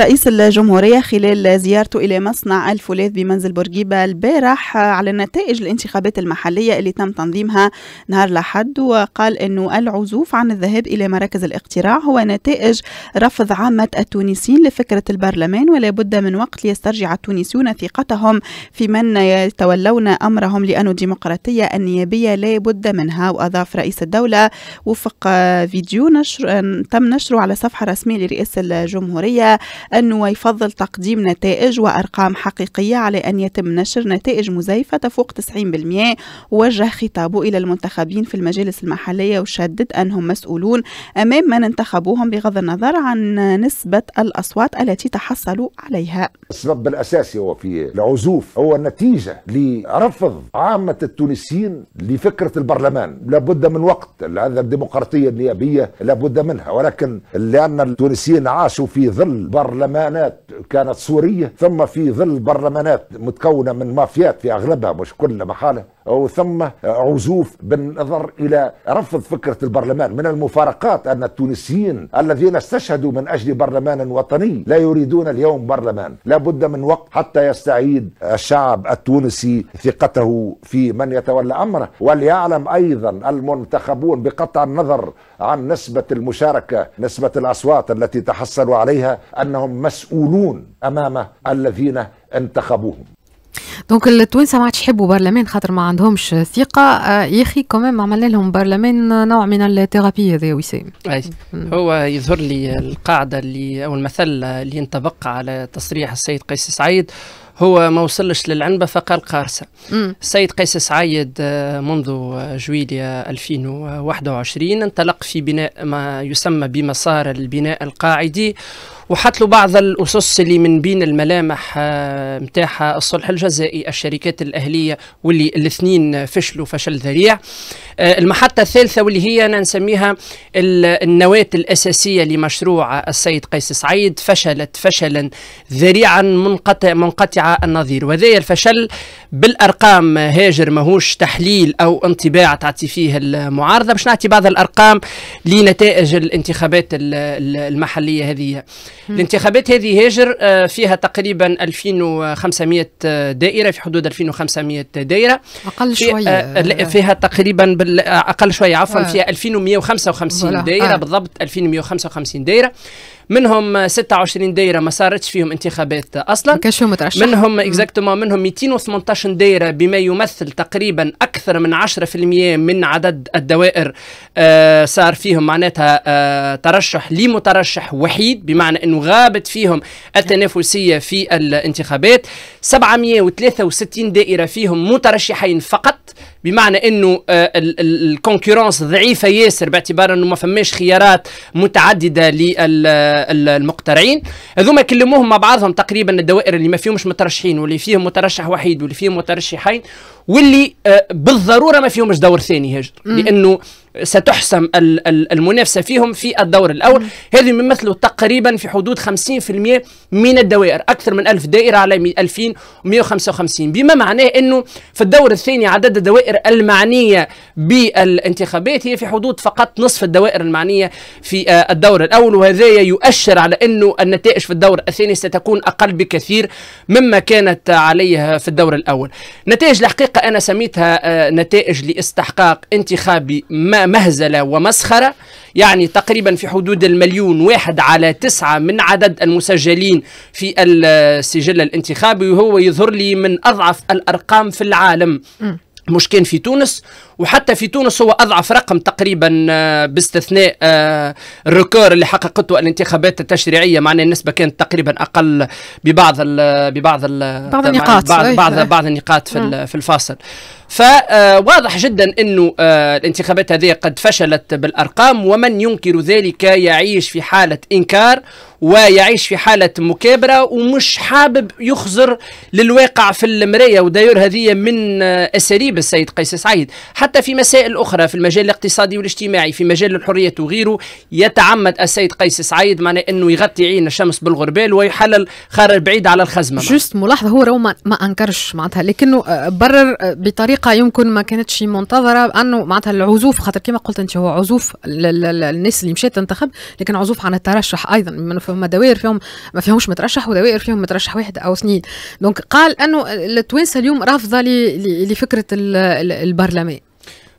رئيس الجمهورية خلال زيارته إلى مصنع الفولاذ بمنزل بورقيبة البارح على نتائج الانتخابات المحلية اللي تم تنظيمها نهار الأحد وقال أنه العزوف عن الذهاب إلى مراكز الاقتراع هو نتائج رفض عامة التونسيين لفكرة البرلمان ولا بد من وقت ليسترجع التونسيون ثقتهم في من يتولون أمرهم لأن الديمقراطية النيابية لا بد منها وأضاف رئيس الدولة وفق فيديو نشر تم نشره على صفحة رسمية لرئيس الجمهورية أنه يفضل تقديم نتائج وأرقام حقيقية على أن يتم نشر نتائج مزيفة تفوق 90% وجه خطابه إلى المنتخبين في المجالس المحلية وشدد أنهم مسؤولون أمام من انتخبوهم بغض النظر عن نسبة الأصوات التي تحصلوا عليها السبب الأساسي هو في العزوف هو نتيجة لرفض عامة التونسيين لفكرة البرلمان لابد من وقت هذا الديمقراطية النيابية لابد منها ولكن لأن التونسيين عاشوا في ظل برلمان برلمانات كانت سورية ثم في ظل برلمانات متكونة من مافيات في أغلبها مش كلها محالة وثم عزوف بالنظر الى رفض فكره البرلمان من المفارقات ان التونسيين الذين استشهدوا من اجل برلمان وطني لا يريدون اليوم برلمان لا بد من وقت حتى يستعيد الشعب التونسي ثقته في من يتولى امره وليعلم ايضا المنتخبون بقطع النظر عن نسبه المشاركه نسبه الاصوات التي تحصلوا عليها انهم مسؤولون امام الذين انتخبوهم دونك التوانسه ما عادش يحبوا برلمان خاطر ما عندهمش ثقه يا اخي كمان عملنا لهم برلمان نوع من الثيرابي هذا وسام هو يظهر لي القاعده اللي او المثل اللي ينطبق على تصريح السيد قيس سعيد هو ما وصلش للعنبة فقال قارسة السيد قيس سعيد منذ جويليا 2021 انطلق في بناء ما يسمى بمسار البناء القاعدي وحط له بعض الاسس اللي من بين الملامح نتاعها آه، الصلح الجزائي الشركات الاهليه واللي الاثنين فشلوا فشل ذريع آه، المحطه الثالثه واللي هي انا نسميها النواه الاساسيه لمشروع السيد قيس سعيد فشلت فشلا ذريعا منقطع منقطع النظير وذا الفشل بالارقام هاجر ماهوش تحليل او انطباع تعطي فيه المعارضه باش نعطي بعض الارقام لنتائج الانتخابات المحليه هذه الانتخابات هذه هاجر آه، فيها تقريبا 2500 دائره في حدود 2500 دائره اقل شويه آه، فيها تقريبا آه، اقل شويه عفوا فيها 2155 دائره بالضبط 2155 دائره منهم 26 دايره ما صارتش فيهم انتخابات اصلا ما كانش مترشح منهم اكزاكتومون منهم 218 دايره بما يمثل تقريبا اكثر من 10% من عدد الدوائر آه، صار فيهم معناتها آه، ترشح لمترشح وحيد بمعنى انه غابت فيهم التنافسيه في الانتخابات 763 دائره فيهم مترشحين فقط بمعنى انه آه، الكونكورنس ضعيفه ياسر باعتبار انه ما فماش خيارات متعدده للمقترعين هذوما كلموهم مع بعضهم تقريبا الدوائر اللي ما فيهمش مترشحين واللي فيهم مترشح وحيد واللي فيهم مترشحين واللي آه، بالضروره ما فيهمش دور ثاني هاجر لانه ستحسم المنافسه فيهم في الدور الاول هذه يمثلوا تقريبا في حدود 50% من الدوائر اكثر من 1000 دائره على 2155 بما معناه انه في الدور الثاني عدد الدوائر المعنيه بالانتخابات هي في حدود فقط نصف الدوائر المعنيه في آه، الدور الاول وهذا يؤشر على انه النتائج في الدور الثاني ستكون اقل بكثير مما كانت عليها في الدور الاول نتائج الحقيقه انا سميتها آه، نتائج لاستحقاق انتخابي ما مهزلة ومسخرة يعني تقريبا في حدود المليون واحد على تسعة من عدد المسجلين في السجل الانتخابي وهو يظهر لي من أضعف الأرقام في العالم مش كان في تونس وحتى في تونس هو اضعف رقم تقريبا آه، باستثناء آه، الركور اللي حققته الانتخابات التشريعيه معناها النسبه كانت تقريبا اقل ببعض ببعض بعض النقاط بعض, بعض, بعض النقاط في, في الفاصل فواضح جدا انه آه، الانتخابات هذه قد فشلت بالارقام ومن ينكر ذلك يعيش في حاله انكار ويعيش في حالة مكابرة ومش حابب يخزر للواقع في المراية وداير هذه من آه، أساليب السيد قيس سعيد حتى في مسائل أخرى في المجال الاقتصادي والاجتماعي في مجال الحرية وغيره يتعمد السيد قيس سعيد معناه أنه يغطي عين الشمس بالغربال ويحلل خارج بعيد على الخزمة جست ملاحظة هو ما, ما أنكرش معناتها لكنه آه، برر بطريقة بطريقه يمكن ما كانتش منتظره انه معناتها العزوف خاطر كما قلت انت هو عزوف الناس اللي مشات تنتخب لكن عزوف عن الترشح ايضا فما دوائر فيهم ما فيهمش مترشح ودوائر فيهم مترشح واحد او اثنين دونك قال انه التوانسه اليوم رافضه لفكره البرلمان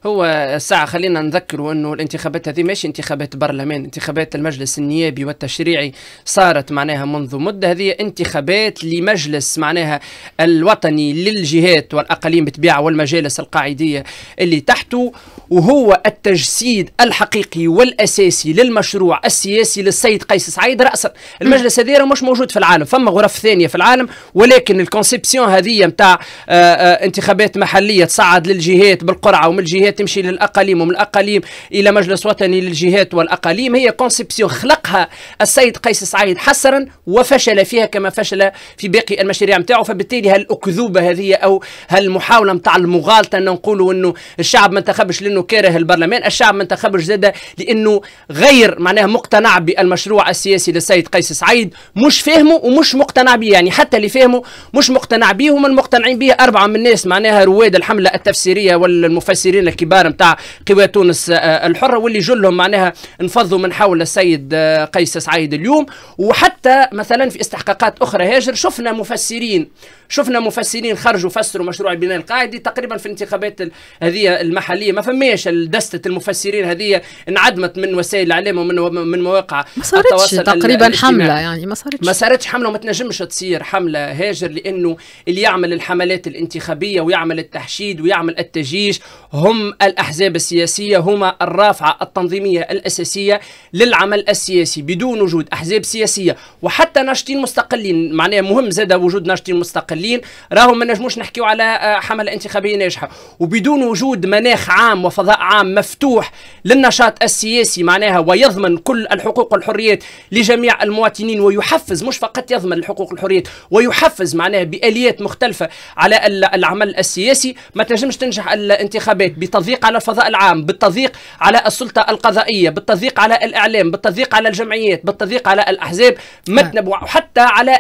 هو الساعة خلينا نذكروا أنه الانتخابات هذه ماشي انتخابات برلمان انتخابات المجلس النيابي والتشريعي صارت معناها منذ مدة هذه انتخابات لمجلس معناها الوطني للجهات والأقاليم بتبيع والمجالس القاعدية اللي تحته وهو التجسيد الحقيقي والاساسي للمشروع السياسي للسيد قيس سعيد راسا المجلس هذا مش موجود في العالم فما غرف ثانيه في العالم ولكن الكونسيبسيون هذه نتاع آه، آه، انتخابات محليه تصعد للجهات بالقرعه ومن الجهات تمشي للاقاليم ومن الاقاليم الى مجلس وطني للجهات والاقاليم هي كونسيبسيون خلقها السيد قيس سعيد حسرا وفشل فيها كما فشل في باقي المشاريع نتاعو فبالتالي هالاكذوبه هذه او هالمحاوله نتاع المغالطه انه نقولوا انه الشعب ما انتخبش لانه لانه كاره البرلمان الشعب ما انتخبش زادة لانه غير معناها مقتنع بالمشروع السياسي للسيد قيس سعيد مش فاهمه ومش مقتنع به يعني حتى اللي فاهمه مش مقتنع به ومن المقتنعين به اربعه من الناس معناها رواد الحمله التفسيريه والمفسرين الكبار نتاع قوى تونس آه، الحره واللي جلهم معناها انفضوا من حول السيد آه، قيس سعيد اليوم وحتى مثلا في استحقاقات اخرى هاجر شفنا مفسرين شفنا مفسرين خرجوا فسروا مشروع البناء القاعدي تقريبا في الانتخابات هذه المحليه ما فماش دسته المفسرين هذه انعدمت من وسائل الاعلام ومن من مواقع ما صارتش تقريبا حمله يعني ما صارتش ما صارتش حمله وما تنجمش تصير حمله هاجر لانه اللي يعمل الحملات الانتخابيه ويعمل التحشيد ويعمل التجيش هم الاحزاب السياسيه هما الرافعه التنظيميه الاساسيه للعمل السياسي بدون وجود احزاب سياسيه وحتى ناشطين مستقلين معناها مهم زاد وجود ناشطين مستقلين المحلين راهم ما نجموش نحكيو على آه، حمله انتخابيه ناجحه وبدون وجود مناخ عام وفضاء عام مفتوح للنشاط السياسي معناها ويضمن كل الحقوق والحريات لجميع المواطنين ويحفز مش فقط يضمن الحقوق والحريات ويحفز معناها باليات مختلفه على العمل السياسي ما تنجمش تنجح الانتخابات بتضييق على الفضاء العام بالتضييق على السلطه القضائيه بالتضييق على الاعلام بالتضييق على الجمعيات بالتضييق على الاحزاب متنب آه. وحتى على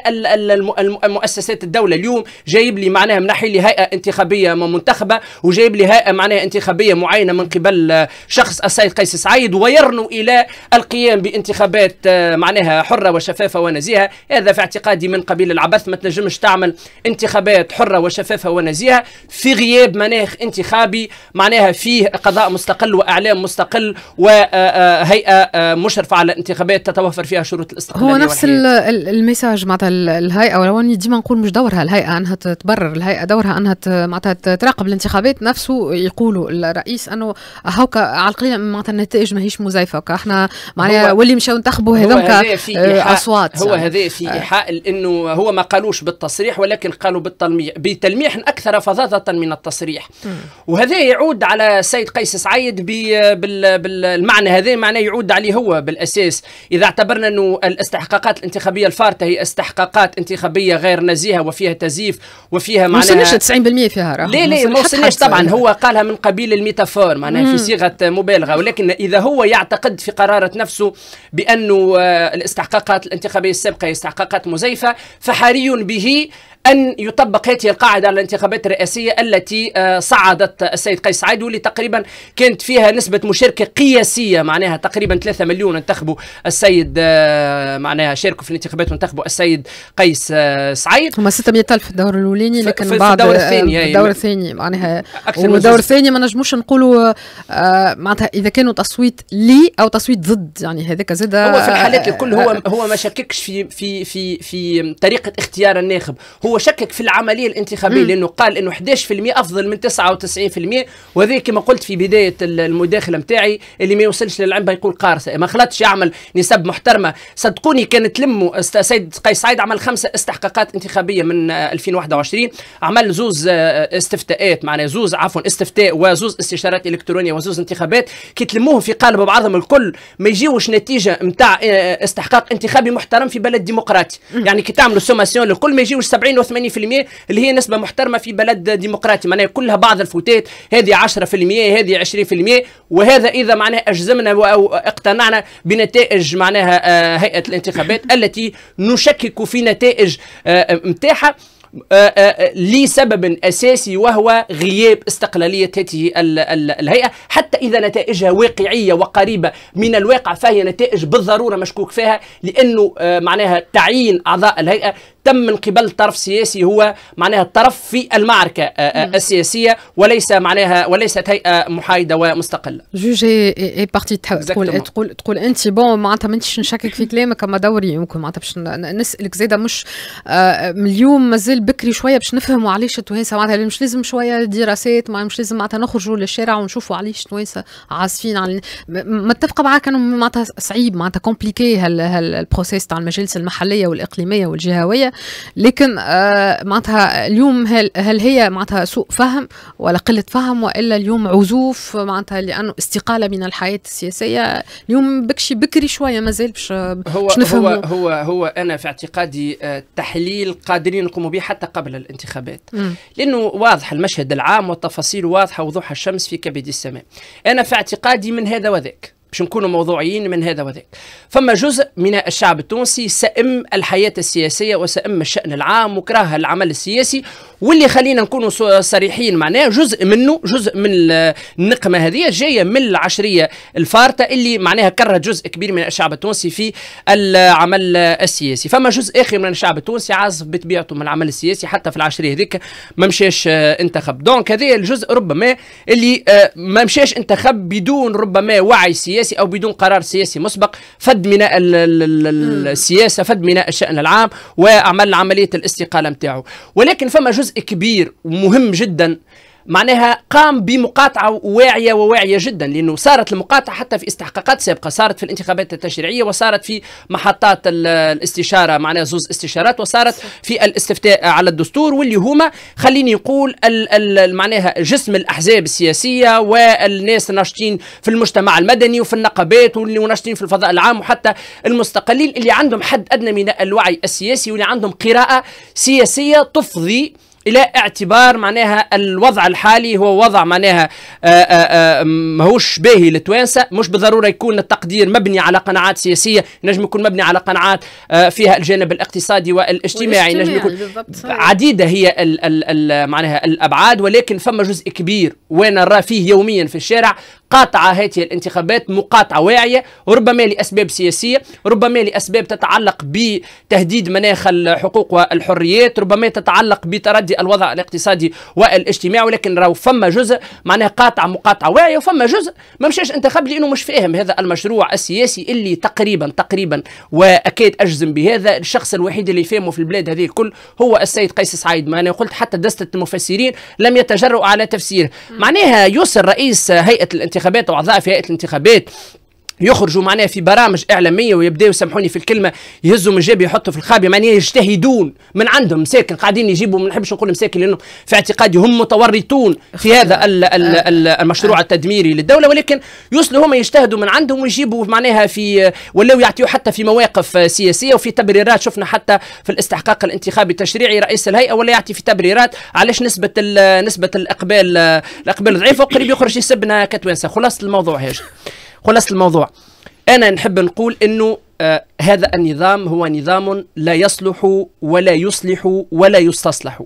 المؤسسات الدوله اليوم جايب لي معناها منحي لي هيئه انتخابيه منتخبه وجايب لي هيئه معناها انتخابيه معينه من قبل آه، شخص السيد قيس سعيد ويرنو الى القيام بانتخابات آه، معناها حره وشفافه ونزيهه هذا في اعتقادي من قبيل العبث ما تنجمش تعمل انتخابات حره وشفافه ونزيهه في غياب مناخ انتخابي معناها فيه قضاء مستقل واعلام مستقل وهيئه آه، مشرفه على الانتخابات تتوفر فيها شروط الاستقلاليه هو نفس الميساج معناتها الهيئه ولو اني ديما نقول مش دورها الهيئه الهيئه انها تبرر الهيئه دورها انها معناتها تراقب الانتخابات نفسه يقولوا الرئيس انه هوكا على القليل معناتها النتائج ماهيش مزيفه احنا معناها واللي مشاو انتخبوا هذوك آه، اصوات هو هذا في آه. ايحاء يعني. انه هو ما قالوش بالتصريح ولكن قالوا بالتلميح بتلميح اكثر فظاظه من التصريح وهذا يعود على سيد قيس سعيد بالمعنى هذا معناه يعود عليه هو بالاساس اذا اعتبرنا انه الاستحقاقات الانتخابيه الفارته هي استحقاقات انتخابيه غير نزيهه وفيها تستزيف وفيها معناها ما وصلناش 90% فيها راه لا لا ما وصلناش طبعا هو قالها من قبيل الميتافور معناها في صيغه مبالغه ولكن اذا هو يعتقد في قراره نفسه بانه آه، الاستحقاقات الانتخابيه السابقه هي استحقاقات مزيفه فحري به أن يطبق هذه القاعدة على الانتخابات الرئاسية التي آه، صعدت السيد قيس سعيد واللي تقريبا كانت فيها نسبة مشاركة قياسية معناها تقريبا 3 مليون انتخبوا السيد آه، معناها شاركوا في الانتخابات وانتخبوا السيد قيس سعيد هما 600 دخل في الدور الاولاني لكن في بعد الدور الثاني آه، يعني. الدور الثاني معناها والدور الثاني ما نجموش نقولوا آه، معناتها اذا كانوا تصويت لي او تصويت ضد يعني هذاك زاد هو في آه، الحالات الكل هو هو ما شككش في في في في طريقه اختيار الناخب هو شكك في العمليه الانتخابيه لانه قال انه 11% افضل من 99% وهذا كما قلت في بدايه المداخله نتاعي اللي ما يوصلش للعنبه يقول قارص ما خلطش يعمل نسب محترمه صدقوني كانت تلموا السيد قيس سعيد عمل خمسه استحقاقات انتخابيه من 2021 عمل زوز آه، استفتاءات معناها زوز عفوا استفتاء وزوز استشارات الكترونيه وزوز انتخابات كي تلموهم في قالب بعضهم الكل ما يجيوش نتيجه نتاع آه، استحقاق انتخابي محترم في بلد ديمقراطي يعني كي تعملوا سوماسيون للكل ما يجيوش 70 و 80% اللي هي نسبه محترمه في بلد ديمقراطي معناها كلها بعض الفوتات هذه 10% هذه 20% وهذا اذا معناها اجزمنا او اقتنعنا بنتائج معناها آه، هيئه الانتخابات التي نشكك في نتائج نتاعها آه، آه، آه، لسبب أساسي وهو غياب استقلالية هذه الهيئة حتى إذا نتائجها واقعية وقريبة من الواقع فهي نتائج بالضرورة مشكوك فيها لأنه معناها تعيين أعضاء الهيئة تم من قبل طرف سياسي هو معناها الطرف في المعركة نعم. السياسية وليس معناها وليست هيئة محايدة ومستقلة جوجي اي بارتي تقول تقول تقول انت بون معناتها ما انتش نشكك في كلامك اما دوري يمكن معناتها باش نسالك زاده مش من اليوم مازال استقلال بكري شويه باش نفهموا علاش التوانسه معناتها مش لازم شويه دراسات ما مش لازم معناتها نخرجوا للشارع ونشوفوا علاش التوانسه عازفين على متفقه معاك انه معناتها صعيب معناتها كومبليكي هالبروسيس تاع المجالس المحليه والاقليميه والجهويه لكن آه معناتها اليوم هل, هل هي معناتها سوء فهم ولا قله فهم والا اليوم عزوف معناتها لانه استقاله من الحياه السياسيه اليوم بكشي بكري شويه مازال باش هو باش هو هو هو انا في اعتقادي آه، تحليل قادرين نقوموا به حتى قبل الانتخابات لانه واضح المشهد العام والتفاصيل واضحه وضوح الشمس في كبد السماء انا في اعتقادي من هذا وذاك باش نكونوا موضوعيين من هذا وذاك فما جزء من الشعب التونسي سئم الحياة السياسية وسئم الشأن العام وكره العمل السياسي واللي خلينا نكونوا صريحين معناه جزء منه جزء من النقمة هذه جاية من العشرية الفارطة اللي معناها كرهت جزء كبير من الشعب التونسي في العمل السياسي فما جزء آخر من الشعب التونسي عازف بطبيعته من العمل السياسي حتى في العشرية هذيك ما مشاش آه، انتخب دونك هذا الجزء ربما اللي آه، ما مشاش انتخب بدون ربما وعي سياسي سياسي أو بدون قرار سياسي مسبق فد من السياسة فد من الشأن العام وعمل عملية الاستقالة نتاعو ولكن فما جزء كبير ومهم جدا معناها قام بمقاطعة واعية وواعية جدا لأنه صارت المقاطعة حتى في استحقاقات سابقة صارت في الانتخابات التشريعية وصارت في محطات الاستشارة معناها زوز استشارات وصارت في الاستفتاء على الدستور واللي هما خليني نقول معناها جسم الأحزاب السياسية والناس الناشطين في المجتمع المدني وفي النقابات واللي ناشطين في الفضاء العام وحتى المستقلين اللي عندهم حد أدنى من الوعي السياسي واللي عندهم قراءة سياسية تفضي الى اعتبار معناها الوضع الحالي هو وضع معناها آه، آه، آه، ماهوش باهي لتوانسة مش بالضروره يكون التقدير مبني على قناعات سياسيه نجم يكون مبني على قناعات فيها الجانب الاقتصادي والاجتماعي نجم يكون عديده هي الـ الـ الـ معناها الابعاد ولكن فما جزء كبير وانا نراه فيه يوميا في الشارع قاطعة هذه الانتخابات مقاطعة واعية ربما لأسباب سياسية ربما لأسباب تتعلق بتهديد مناخ الحقوق والحريات ربما تتعلق بتردي الوضع الاقتصادي والاجتماعي ولكن راهو فما جزء معناها قاطعة مقاطعة واعية وفما جزء ما مشاش انتخب لأنه مش فاهم هذا المشروع السياسي اللي تقريبا تقريبا وأكيد أجزم بهذا الشخص الوحيد اللي فهمه في البلاد هذه الكل هو السيد قيس سعيد معناه قلت حتى دستة المفسرين لم يتجرؤوا على تفسير معناها يوصل رئيس هيئة الانتخابات الانتخابات او اعضاء في هيئه الانتخابات يخرجوا معناها في برامج اعلاميه ويبداوا سامحوني في الكلمه يهزوا من جيب يحطوا في الخابي معناها يجتهدون من عندهم مساكن قاعدين يجيبوا ما نحبش نقول مساكن لانه في اعتقادي هم متورطون في هذا الـ الـ الـ آه. المشروع آه. التدميري للدوله ولكن يوصلوا هم يجتهدوا من عندهم ويجيبوا معناها في ولاو يعطيوا حتى في مواقف سياسيه وفي تبريرات شفنا حتى في الاستحقاق الانتخابي التشريعي رئيس الهيئه ولا يعطي في تبريرات علاش نسبه نسبه الاقبال الاقبال ضعيفه وقريب يخرج يسبنا كتوانسه خلاصه الموضوع هاجي خلاصه الموضوع انا نحب نقول انه آه هذا النظام هو نظام لا يصلح ولا يصلح ولا يستصلح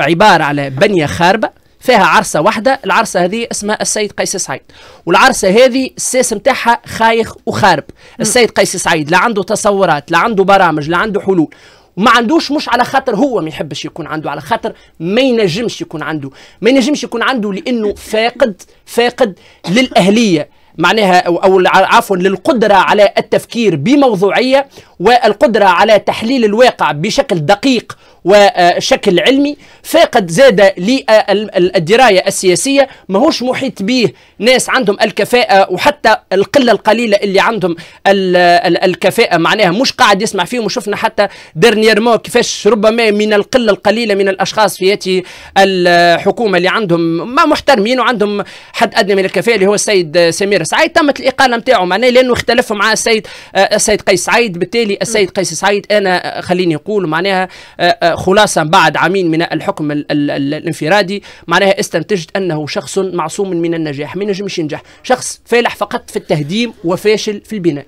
عباره على بنيه خاربه فيها عرسه واحده العرسه هذه اسمها السيد قيس سعيد والعرسه هذه الساس نتاعها خايخ وخارب السيد قيس سعيد لا عنده تصورات لا عنده برامج لا عنده حلول وما عندوش مش على خاطر هو ما يحبش يكون عنده على خاطر ما ينجمش يكون عنده ما ينجمش يكون عنده لانه فاقد فاقد للاهليه معناها أو عفوا للقدرة على التفكير بموضوعية والقدرة على تحليل الواقع بشكل دقيق وشكل علمي فاقد زاد للدراية آه، السياسية ماهوش محيط به ناس عندهم الكفاءة وحتى القلة القليلة اللي عندهم الكفاءة معناها مش قاعد يسمع فيهم وشفنا حتى ديرنيرمون كيفاش ربما من القلة القليلة من الأشخاص في هذه الحكومة اللي عندهم ما محترمين وعندهم حد أدنى من الكفاءة اللي هو السيد سمير سعيد تمت الإقالة نتاعو معناه لأنه اختلف مع السيد آه، السيد قيس سعيد بالتالي السيد قيس سعيد أنا خليني نقول معناها آه، خلاصة بعد عامين من الحكم الانفرادي معناها استنتجت أنه شخص معصوم من النجاح ما ينجمش ينجح شخص فالح فقط في التهديم وفاشل في البناء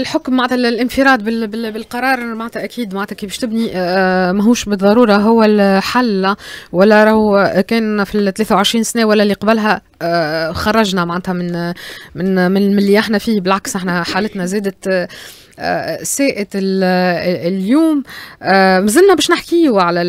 الحكم معناتها الانفراد بالقرار معناتها أكيد معناتها كي باش تبني آه، آه، ماهوش بالضرورة هو الحل ولا راهو كان في ال 23 سنة ولا اللي قبلها آه، خرجنا معناتها من من من اللي احنا فيه بالعكس احنا حالتنا زادت آه، سائت آه، اليوم آه، مازلنا باش نحكيو على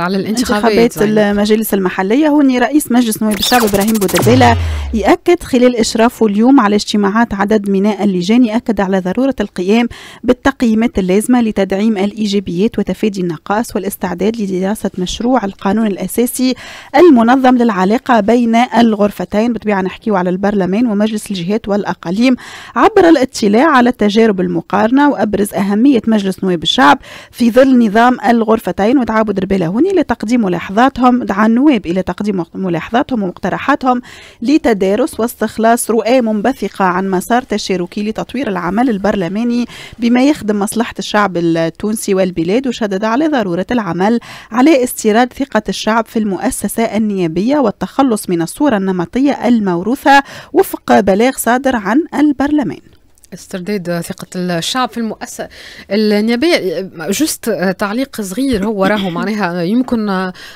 على الانتخابات انتخابات المجالس المحليه هو رئيس مجلس نواب الشعب ابراهيم بودبيلا ياكد خلال اشرافه اليوم على اجتماعات عدد من اللجان ياكد على ضروره القيام بالتقييمات اللازمه لتدعيم الايجابيات وتفادي النقائص والاستعداد لدراسه مشروع القانون الاساسي المنظم للعلاقه بين الغرفتين بطبيعه نحكيو على البرلمان ومجلس الجهات والاقاليم عبر الاطلاع على التجارب المقارنه ذكرنا وأبرز أهمية مجلس نواب الشعب في ظل نظام الغرفتين وتعاود هوني لتقديم ملاحظاتهم دعا النواب إلى تقديم ملاحظاتهم ومقترحاتهم لتدارس واستخلاص رؤى منبثقة عن مسار تشاركي لتطوير العمل البرلماني بما يخدم مصلحة الشعب التونسي والبلاد وشدد على ضرورة العمل على استيراد ثقة الشعب في المؤسسة النيابية والتخلص من الصورة النمطية الموروثة وفق بلاغ صادر عن البرلمان استرداد ثقة الشعب في المؤسسة النيابية جست تعليق صغير هو راهو معناها يمكن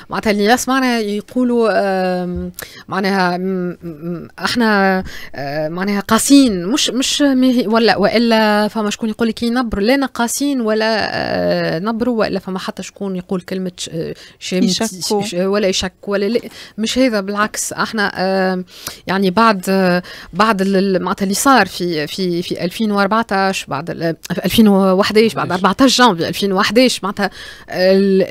معناتها اللي يسمعنا يقولوا معناها احنا معناها قاسين مش مش ولا والا فما شكون يقول لك نبر لا قاسين ولا آه، نبر ولا فما حتى شكون يقول كلمة يشكوا ولا يشك ولا لا مش هذا بالعكس احنا يعني بعد بعد معناتها اللي صار في في في 2014 بعد 2011 بعد 14 جانفي 2011 معناتها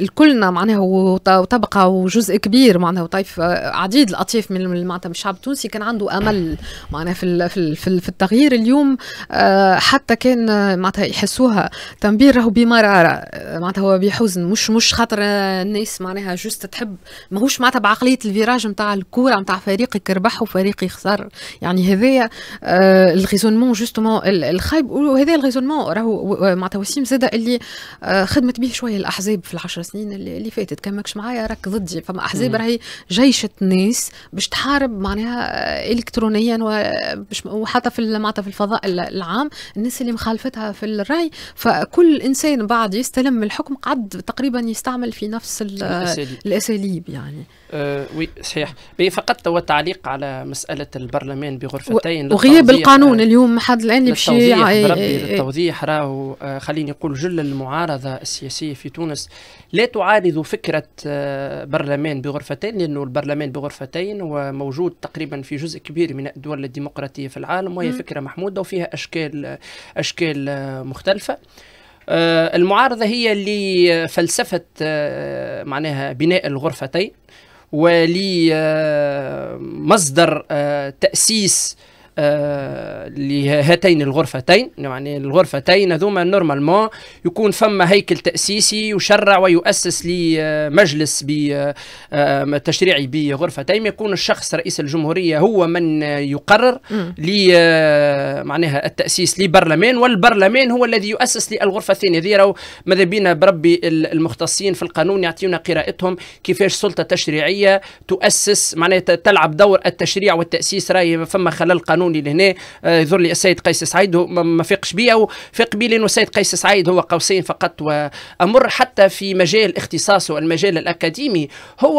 الكلنا معناها وطبقه وجزء كبير معناها وطيف عديد الاطياف من معناتها من الشعب التونسي كان عنده امل معناها في في, في التغيير اليوم آه، حتى كان معناتها يحسوها تنبير راهو بمراره آه، معناتها هو بحزن مش مش خاطر الناس معناها جوست تحب ماهوش معناتها بعقليه الفيراج نتاع الكوره نتاع فريقك ربح وفريقي خسر يعني هذايا آه، الريزونمون جوستومون الخايب وهذا الغيزونمون راهو معناتها وسيم زاد اللي آه، خدمت به شويه الاحزاب في العشر سنين اللي فاتت كان ماكش معايا راك ضدي فما احزاب راهي جيشه ناس باش تحارب معناها آه، الكترونيا وحتى في معناتها في الفضاء العام الناس اللي مخالفتها في الراي فكل انسان بعد يستلم الحكم قعد تقريبا يستعمل في نفس الاساليب يعني آه وي صحيح فقط هو تعليق على مسألة البرلمان بغرفتين وغياب القانون أه، اليوم حد الآن بشي للتوضيح راهو آه خليني نقول جل المعارضة السياسية في تونس لا تعارض فكرة آه برلمان بغرفتين لأنه البرلمان بغرفتين هو موجود تقريبا في جزء كبير من الدول الديمقراطية في العالم وهي م. فكرة محمودة وفيها أشكال أشكال أه، مختلفة أه، المعارضة هي اللي فلسفة معناها بناء الغرفتين ولمصدر آه، آه، تأسيس آه، لهاتين الغرفتين يعني الغرفتين هذوما نورمالمون يكون فما هيكل تاسيسي يشرع ويؤسس لمجلس آه، آه، تشريعي بغرفتين يكون الشخص رئيس الجمهوريه هو من يقرر ل معناها التاسيس لبرلمان والبرلمان هو الذي يؤسس للغرفه الثانيه هذه راهو ماذا بينا بربي المختصين في القانون يعطيونا قراءتهم كيفاش سلطه تشريعيه تؤسس معناها تلعب دور التشريع والتاسيس راهي فما خلل قانون يعاوني لهنا آه، يظهر لي السيد قيس سعيد ما فيقش بيا وفيق بي لانه السيد قيس سعيد هو قوسين فقط وامر حتى في مجال اختصاصه المجال الاكاديمي هو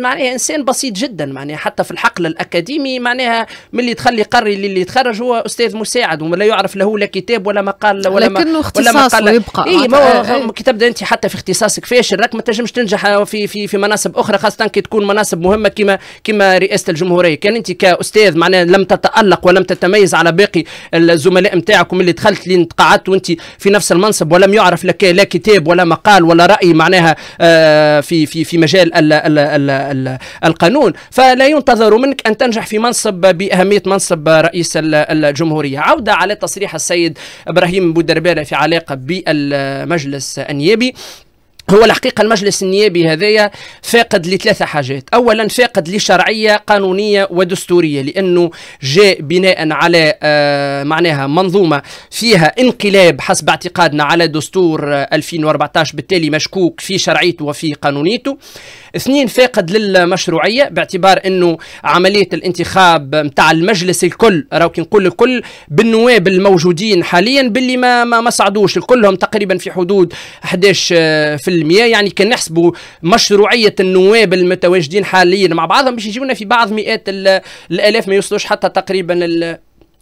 معناها انسان بسيط جدا معناها حتى في الحقل الاكاديمي معناها من اللي تخلي قري للي يتخرج هو استاذ مساعد ولا يعرف له لا كتاب ولا مقال ولا لكنه ولا مقال يبقى اي آه، آه. كتاب كي تبدا انت حتى في اختصاصك فاشل راك ما تنجمش تنجح في في في مناصب اخرى خاصه كي تكون مناصب مهمه كما كما رئاسه الجمهوريه كان انت كاستاذ معناها لم تتالق ولم تتميز على باقي الزملاء نتاعكم اللي دخلت لين تقعدت وانت في نفس المنصب ولم يعرف لك لا كتاب ولا مقال ولا راي معناها آه، في في في مجال الـ الـ الـ الـ القانون فلا ينتظر منك ان تنجح في منصب باهميه منصب رئيس الجمهوريه عوده على تصريح السيد ابراهيم بودربالة في علاقه بالمجلس النيابي هو الحقيقة المجلس النيابي هذايا فاقد لثلاثة حاجات أولا فاقد لشرعية قانونية ودستورية لأنه جاء بناء على آه معناها منظومة فيها انقلاب حسب اعتقادنا على دستور آه 2014 بالتالي مشكوك في شرعيته وفي قانونيته اثنين فاقد للمشروعية باعتبار أنه عملية الانتخاب متاع المجلس الكل راهو كي نقول الكل بالنواب الموجودين حاليا باللي ما, ما, صعدوش الكلهم تقريبا في حدود 11 آه، في يعني كان نحسبوا مشروعيه النواب المتواجدين حاليا مع بعضهم باش يجيونا في بعض مئات الالاف ما يوصلوش حتى تقريبا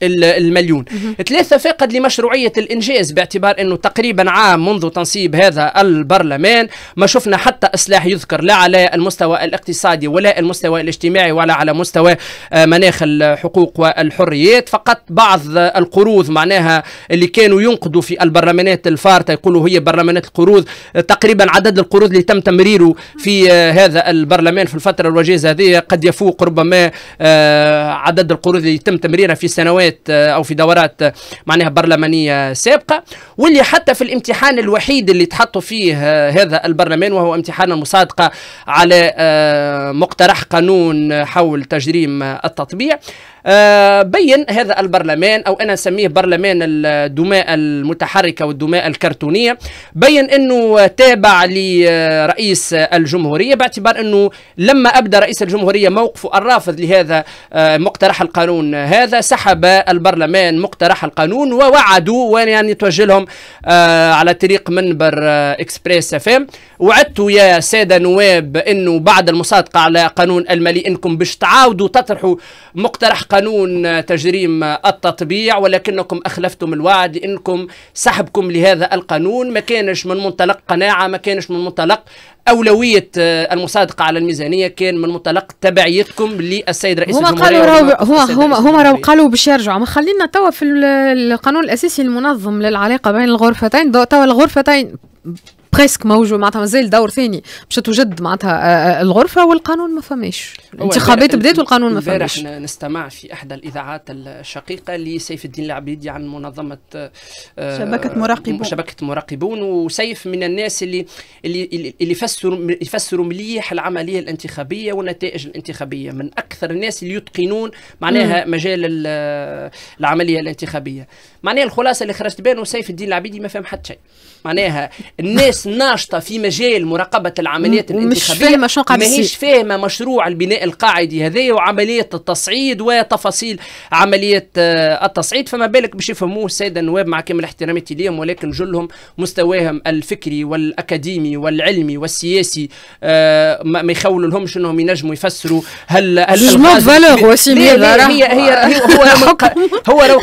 المليون ثلاثة فاقد لمشروعية الإنجاز باعتبار أنه تقريبا عام منذ تنصيب هذا البرلمان ما شفنا حتى إصلاح يذكر لا على المستوى الاقتصادي ولا المستوى الاجتماعي ولا على مستوى آه، مناخ الحقوق والحريات فقط بعض القروض معناها اللي كانوا ينقدوا في البرلمانات الفارطة يقولوا هي برلمانات القروض آه، تقريبا عدد القروض اللي تم تمريره في آه، هذا البرلمان في الفترة الوجيزة هذه قد يفوق ربما عدد القروض اللي تم تمريرها في سنوات انتخابات آه، او في دورات آه، معناها برلمانيه سابقه واللي حتى في الامتحان الوحيد اللي تحطوا فيه آه، هذا البرلمان وهو امتحان المصادقه على مقترح قانون حول تجريم التطبيع بين هذا البرلمان او انا نسميه برلمان الدماء المتحركه والدماء الكرتونيه بين انه تابع لرئيس الجمهوريه باعتبار انه لما ابدى رئيس الجمهوريه موقفه الرافض لهذا مقترح القانون هذا سحب البرلمان مقترح القانون ووعدوا وأنا يعني توجه لهم آه على طريق منبر آه إكسبريس اف ام وعدتوا يا سادة نواب أنه بعد المصادقة على قانون المالي أنكم باش تعاودوا تطرحوا مقترح قانون آه، تجريم آه، التطبيع ولكنكم أخلفتم الوعد لأنكم سحبكم لهذا القانون ما كانش من منطلق قناعة ما كانش من منطلق اولويه آه، المصادقه على الميزانيه كان من منطلق تبعيتكم للسيد رئيس هما الجمهوريه قالوا هما هما هما راهو قالوا باش يرجعوا ما خلينا توا في القانون الاساسي المنظم للعلاقه بين الغرفتين توا الغرفتين بريسك موجود معناتها مازال دور ثاني باش توجد معناتها آه، آه، الغرفه والقانون ما فماش الانتخابات بدات والقانون ما فماش نستمع في احدى الاذاعات الشقيقه لسيف الدين العبيدي عن منظمه آه، شبكه مراقبون شبكه مراقبون وسيف من الناس اللي اللي اللي يفسروا يفسروا مليح العمليه الانتخابيه والنتائج الانتخابيه من اكثر الناس اللي يتقنون معناها مجال العمليه الانتخابيه معناها الخلاصه اللي خرجت بينه سيف الدين العبيدي ما فهم حتى شيء معناها الناس ناشطه في مجال مراقبه العمليات الانتخابيه مش فاهمه شنو قاعد ماهيش فاهمه مشروع البناء القاعدي هذا وعمليه التصعيد وتفاصيل عمليه آه، التصعيد فما بالك باش يفهموه الساده النواب مع كامل احتراماتي ليهم ولكن جلهم مستواهم الفكري والاكاديمي والعلمي والسياسي آه، ما يخولوا لهمش انهم ينجموا يفسروا هل هل فالور هي هي هو هو لو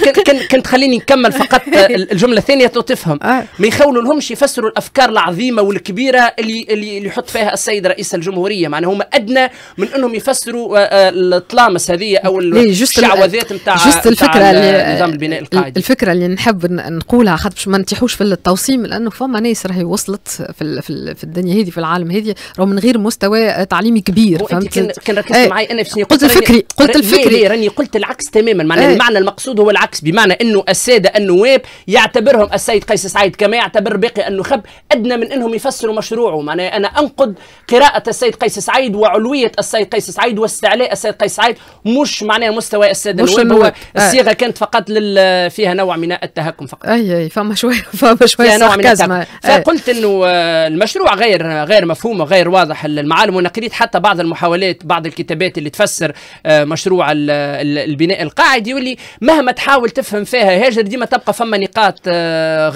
كنت خليني نكمل فقط آه، الجمله الثانيه تفهم ما يخولوا لهمش يفسروا الافكار العظيمه والكبيره اللي اللي يحط فيها السيد رئيس الجمهوريه معناها هما ادنى من انهم يفسروا آه، آه، الطلامس هذه او الشعوذات نتاع جست الفكره اللي نظام البناء القاعدي الفكره اللي نحب نقولها خاطر باش ما نتيحوش في التوصيم لانه فما ناس راهي وصلت في في الدنيا هذه في العالم هذه رغم من غير مستوى تعليمي كبير فهمت كان ركزت ايه معي انا في قلت الفكري قلت الفكري راني قلت العكس تماما معناها إيه. المعنى المقصود هو العكس بمعنى انه الساده النواب يعتبرهم السيد قيس سعيد كما يعتبر باقي النخب أدنى من أنهم يفسروا مشروعه معناه أنا أنقد قراءة السيد قيس سعيد وعلوية السيد قيس سعيد واستعلاء السيد قيس سعيد مش معناها مستوى السادة مش هو آه. الصيغة آه. كانت فقط لل... فيها نوع من التهكم فقط أي أي فما شوية فما شوية نوع من التهكم آه. فقلت أنه آه، المشروع غير غير مفهوم وغير واضح المعالم وأنا قريت حتى بعض المحاولات بعض الكتابات اللي تفسر مشروع البناء القاعدي واللي مهما تحاول تفهم فيها هاجر ديما تبقى فما نقاط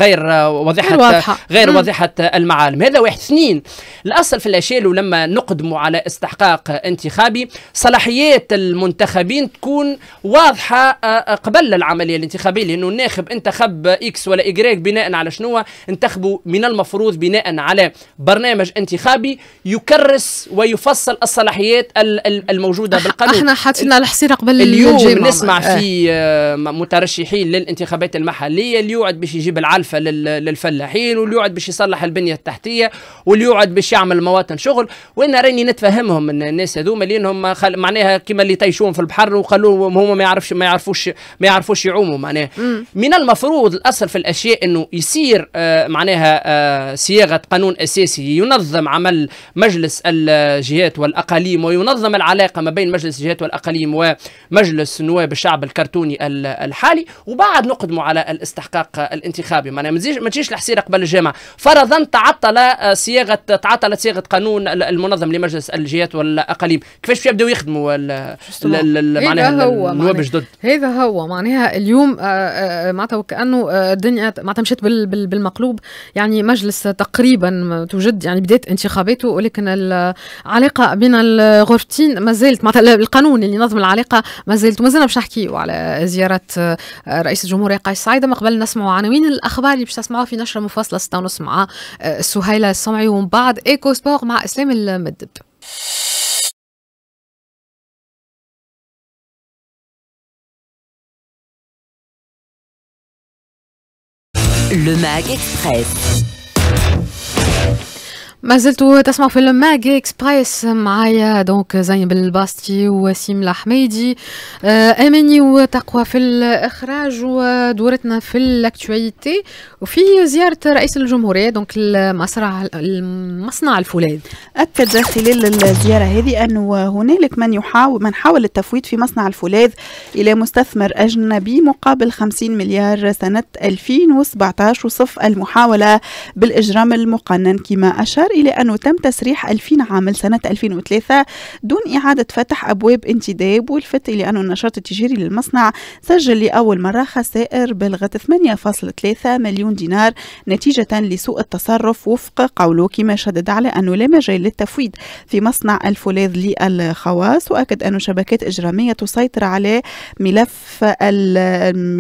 غير واضحة واضحة. غير مم. واضحة المعالم هذا واحد اثنين الأصل في الأشياء لما نقدموا على استحقاق انتخابي صلاحيات المنتخبين تكون واضحة آه، آه، قبل العملية الانتخابية لأنه الناخب انتخب إكس ولا إجريك بناء على شنو انتخبوا من المفروض بناء على برنامج انتخابي يكرس ويفصل الصلاحيات الموجودة بالقانون احنا حاطين الحصيرة قبل اليوم الجمع. نسمع آه. في مترشحين للانتخابات المحلية اللي يوعد باش يجيب العلفة للفلاحين الموظفين واللي يقعد باش يصلح البنيه التحتيه واللي يقعد باش يعمل مواطن شغل وانا راني نتفهمهم من الناس هذوما لان هم خل... معناها كيما اللي طيشوهم في البحر وقالوا هما ما يعرفش ما يعرفوش ما يعرفوش يعوموا معناها من المفروض الاصل في الاشياء انه يصير آه معناها آه صياغه قانون اساسي ينظم عمل مجلس الجهات والاقاليم وينظم العلاقه ما بين مجلس الجهات والاقاليم ومجلس نواب الشعب الكرتوني الحالي وبعد نقدموا على الاستحقاق الانتخابي معناها ما تجيش الحسيره مستقبل الجامعة فرضا تعطل صياغة تعطلت صياغة قانون المنظم لمجلس الجهات والأقاليم كيفاش باش يبداو يخدموا معناها النواب جدد هذا هو معناها اليوم آه، آه، معناتها وكأنه آه، الدنيا معناتها مشات بالمقلوب يعني مجلس تقريبا توجد يعني بداية انتخاباته ولكن العلاقة بين الغرفتين ما زالت معناتها القانون اللي نظم العلاقة ما زالت وما زلنا باش نحكيو على زيارة رئيس الجمهورية قيس سعيد ما قبل نسمعوا عناوين الأخبار اللي باش تسمعوها في نشرة مفصلة فاصله ستة ونص مع آه، سهيله السمعي ومن بعد ايكو سبور مع اسلام المدب Le Mag Express. ما زلتوا تسمعوا فيلم ماجي اكسبريس معايا دونك زينب الباستي وسيم الحميدي آه، اماني وتقوى في الاخراج ودورتنا في الاكتواليتي وفي زياره رئيس الجمهوريه دونك المصنع المصنع الفولاذ اكد خلال الزياره هذه انه هنالك من يحاول من حاول التفويض في مصنع الفولاذ الى مستثمر اجنبي مقابل 50 مليار سنه 2017 وصف المحاوله بالاجرام المقنن كما اشار إلى أنه تم تسريح 2000 عامل سنة 2003 دون إعادة فتح أبواب انتداب والفت إلى أنه النشاط التجاري للمصنع سجل لأول مرة خسائر بلغت 8.3 مليون دينار نتيجة لسوء التصرف وفق قوله كما شدد على أنه لا مجال للتفويض في مصنع الفولاذ للخواص وأكد أن شبكات إجرامية تسيطر على ملف